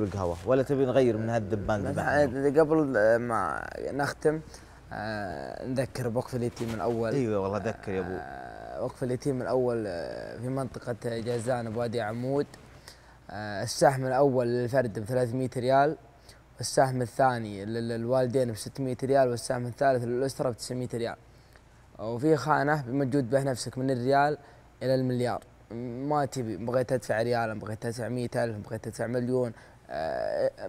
بالقهوة ولا تبي نغير من هالدبان قبل آه، ما نختم آه، نذكر بوقف اليتيم من اول ايوه والله ذكر يا ابو آه، وقف اليتيم من اول في منطقة جازان بوادي عمود السهم الاول للفرد ب 300 ريال والسهم الثاني للوالدين ب 600 ريال والسهم الثالث للأسرة ب 900 ريال وفي خانة بمجهود به نفسك من الريال إلى المليار ما تبي بغيت تدفع ريال بغيت تدفع 100000 بغيت تدفع مليون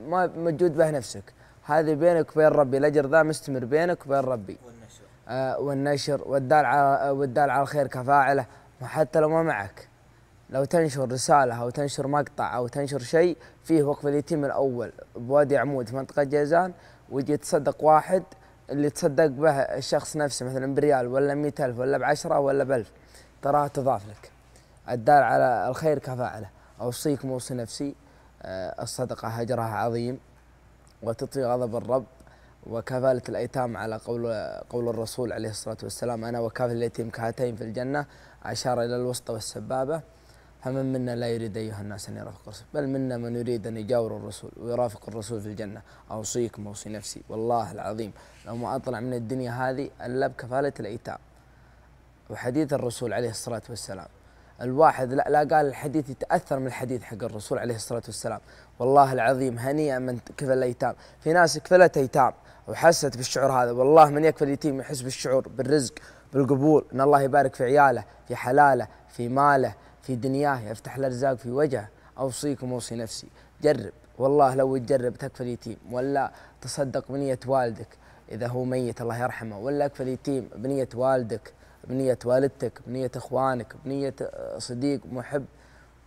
ما موجود به نفسك هذه بينك وبين ربي الاجر ذا مستمر بينك وبين ربي والنشر آه، والنشر والدال على والدال على الخير كفاعله وحتى لو ما معك لو تنشر رساله او تنشر مقطع او تنشر شيء فيه وقف اليتيم الاول بوادي عمود في منطقه جيزان ويجي يتصدق واحد اللي تصدق به الشخص نفسه مثلا بريال ولا مئة ألف ولا بعشرة ولا بألف تراها تضاف لك الدال على الخير كفاعله أوصيك موصي نفسي آه، الصدقة هجرها عظيم وتطفي غضب الرب وكفالة الأيتام على قول قول الرسول عليه الصلاة والسلام أنا وكافل اليتيم كهاتين في الجنة أشار إلى الوسطى والسبابة فمن منا لا يريد أيها الناس أن يرافق الرسول بل منا من يريد أن يجاور الرسول ويرافق الرسول في الجنة أوصيكم وأوصي نفسي والله العظيم لو ما أطلع من الدنيا هذه إلا بكفالة الأيتام وحديث الرسول عليه الصلاة والسلام الواحد لا, لا قال الحديث يتاثر من الحديث حق الرسول عليه الصلاه والسلام والله العظيم هنيئا من كفل الايتام في ناس كفلت ايتام وحست بالشعور هذا والله من يكفل يتيم يحس بالشعور بالرزق بالقبول ان الله يبارك في عياله في حلاله في ماله في دنياه يفتح الارزاق في وجهه اوصيكم اوصي نفسي جرب والله لو تجرب تكفل يتيم ولا تصدق بنيه والدك اذا هو ميت الله يرحمه ولا اكفل يتيم بنيه والدك بنية والدتك بنية إخوانك بنية آه، صديق محب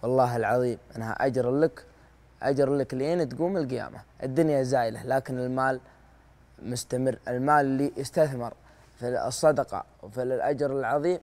والله العظيم أنها أجر لك أجر لك لين تقوم القيامة الدنيا زائلة لكن المال مستمر المال اللي يستثمر في الصدقة وفي الأجر العظيم